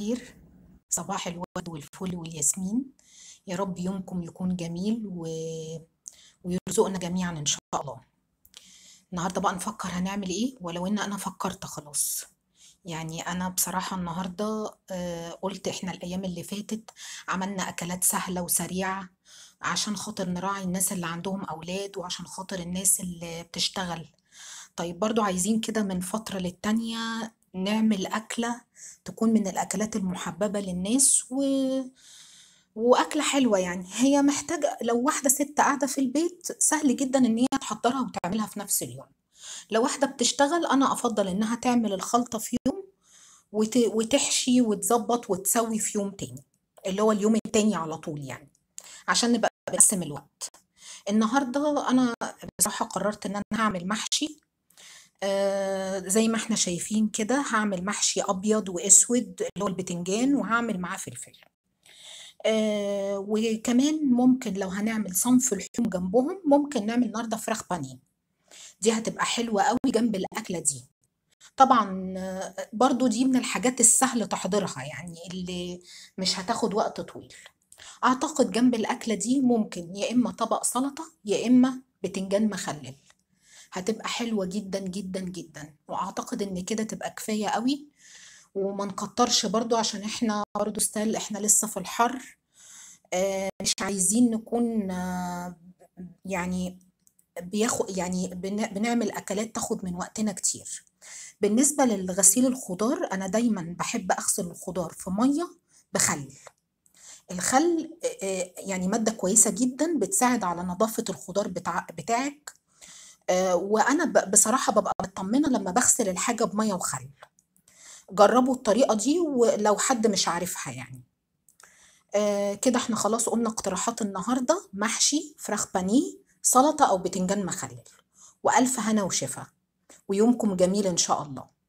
الخير صباح الورد والفل والياسمين يا رب يومكم يكون جميل و... ويرزقنا جميعا ان شاء الله النهارده بقى نفكر هنعمل ايه ولو ان انا فكرت خلاص يعني انا بصراحه النهارده آه، قلت احنا الايام اللي فاتت عملنا اكلات سهله وسريعه عشان خاطر نراعي الناس اللي عندهم اولاد وعشان خاطر الناس اللي بتشتغل طيب برضو عايزين كده من فترة للتانية نعمل أكلة تكون من الأكلات المحببة للناس و... وأكلة حلوة يعني هي محتاجة لو واحدة ست قاعدة في البيت سهل جدا إن هي تحضرها وتعملها في نفس اليوم لو واحدة بتشتغل أنا أفضل إنها تعمل الخلطة في يوم وت... وتحشي وتظبط وتسوي في يوم تاني اللي هو اليوم التاني على طول يعني عشان نبقى بنقسم الوقت النهاردة أنا بصراحة قررت إن أنا هعمل محشي آه، زي ما احنا شايفين كده هعمل محشي ابيض واسود اللي هو البتنجان وهعمل معاه فلفل آه وكمان ممكن لو هنعمل صنف لحوم جنبهم ممكن نعمل النهارده فراخ بانيه دي هتبقى حلوه قوي جنب الاكله دي طبعا برضو دي من الحاجات السهل تحضيرها يعني اللي مش هتاخد وقت طويل اعتقد جنب الاكله دي ممكن يا اما طبق سلطه يا اما بتنجان مخلل هتبقى حلوة جدا جدا جدا واعتقد ان كده تبقى كفاية قوي وما نكترش برضو عشان احنا برضو ستال احنا لسه في الحر آه، مش عايزين نكون يعني بياخد يعني بنعمل اكلات تاخد من وقتنا كتير بالنسبه للغسيل الخضار انا دايما بحب اغسل الخضار في ميه بخل الخل آه، آه، يعني ماده كويسه جدا بتساعد على نظافه الخضار بتاعك آه، وانا بصراحه ببقى مطمنه لما بغسل الحاجه بميه وخل جربوا الطريقه دي ولو حد مش عارفها يعني آه كده احنا خلاص قلنا اقتراحات النهارده محشي فراخ بانيه سلطه او بتنجان مخلل والف هنا وشفا ويومكم جميل ان شاء الله